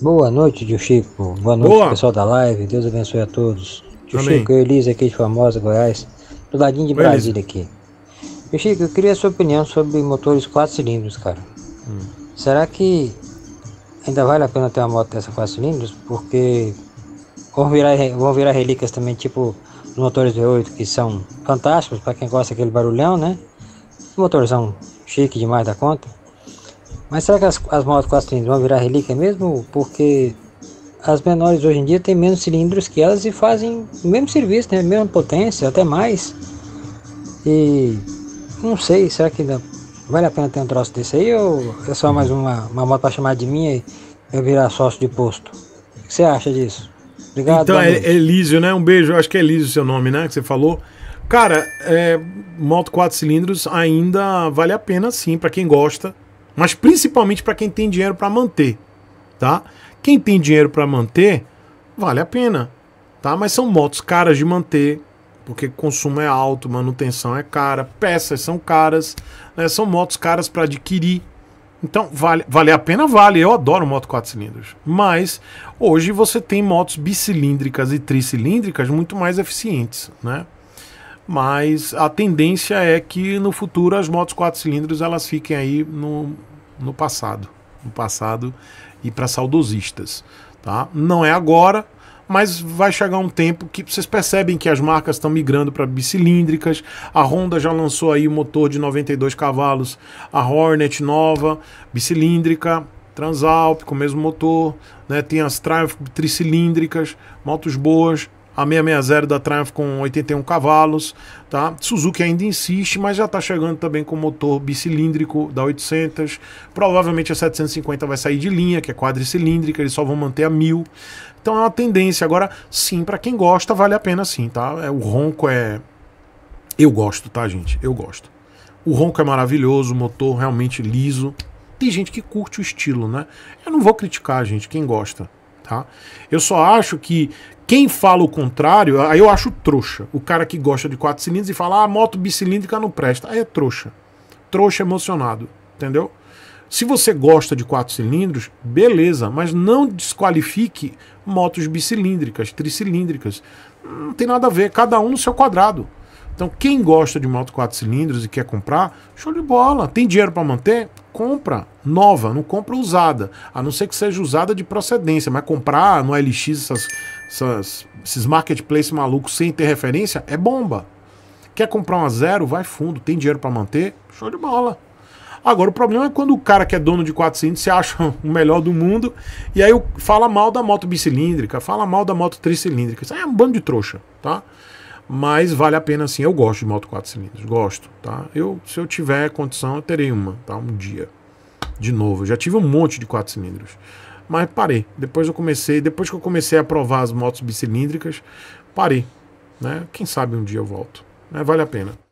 Boa noite, Tio Chico. Boa noite, Boa. pessoal da live. Deus abençoe a todos. Tio Amém. Chico, eu Elisa aqui de Famosa, Goiás, do ladinho de Oi, Brasília Elisa. aqui. Tio Chico, eu queria a sua opinião sobre motores 4 cilindros, cara. Hum. Será que ainda vale a pena ter uma moto dessa 4 cilindros? Porque vão virar, vão virar relíquias também, tipo os motores V8, que são fantásticos para quem gosta daquele barulhão, né? Motorzão chique demais da conta. Mas será que as, as motos 4 cilindros vão virar relíquia mesmo? Porque as menores hoje em dia têm menos cilindros que elas e fazem o mesmo serviço, né? mesma potência, até mais. E não sei, será que ainda vale a pena ter um troço desse aí ou é só mais uma, uma moto para chamar de minha e eu virar sócio de posto? O que você acha disso? Obrigado. Então, é, é Elísio, né? Um beijo, acho que é Elísio o seu nome, né? Que você falou. Cara, é, moto 4 cilindros ainda vale a pena sim, para quem gosta mas principalmente para quem tem dinheiro para manter, tá? Quem tem dinheiro para manter, vale a pena, tá? Mas são motos caras de manter, porque consumo é alto, manutenção é cara, peças são caras, né? São motos caras para adquirir. Então, vale, vale a pena? Vale. Eu adoro moto 4 cilindros. Mas hoje você tem motos bicilíndricas e tricilíndricas muito mais eficientes, né? mas a tendência é que no futuro as motos quatro cilindros elas fiquem aí no, no passado, no passado e para saudosistas, tá? Não é agora, mas vai chegar um tempo que vocês percebem que as marcas estão migrando para bicilíndricas. A Honda já lançou aí o motor de 92 cavalos, a Hornet nova, bicilíndrica, Transalp com o mesmo motor, né? Tem as Triumph tricilíndricas, motos boas a 660 da Triumph com 81 cavalos, tá? Suzuki ainda insiste, mas já está chegando também com motor bicilíndrico da 800. Provavelmente a 750 vai sair de linha, que é quadricilíndrica, eles só vão manter a 1000. Então é uma tendência. Agora, sim, para quem gosta, vale a pena sim, tá? É, o ronco é eu gosto, tá, gente? Eu gosto. O ronco é maravilhoso, o motor realmente liso. Tem gente que curte o estilo, né? Eu não vou criticar, gente, quem gosta, tá? Eu só acho que quem fala o contrário, aí eu acho trouxa. O cara que gosta de quatro cilindros e fala, ah, moto bicilíndrica não presta. Aí é trouxa. Trouxa emocionado, entendeu? Se você gosta de quatro cilindros, beleza, mas não desqualifique motos bicilíndricas, tricilíndricas. Não tem nada a ver, cada um no seu quadrado. Então, quem gosta de moto quatro cilindros e quer comprar, show de bola. Tem dinheiro para manter? Compra nova, não compra usada. A não ser que seja usada de procedência, mas comprar no LX essas essas, esses marketplaces malucos sem ter referência, é bomba. Quer comprar uma zero? Vai fundo. Tem dinheiro para manter? Show de bola. Agora, o problema é quando o cara que é dono de 400 se acha o melhor do mundo e aí fala mal da moto bicilíndrica, fala mal da moto tricilíndrica. Isso aí é um bando de trouxa, tá? Mas vale a pena sim. Eu gosto de moto 4 cilindros, gosto, tá? Eu, se eu tiver condição, eu terei uma, tá? Um dia. De novo, eu já tive um monte de 4 cilindros mas parei. Depois eu comecei, depois que eu comecei a provar as motos bicilíndricas, parei. Né? Quem sabe um dia eu volto. Né? Vale a pena.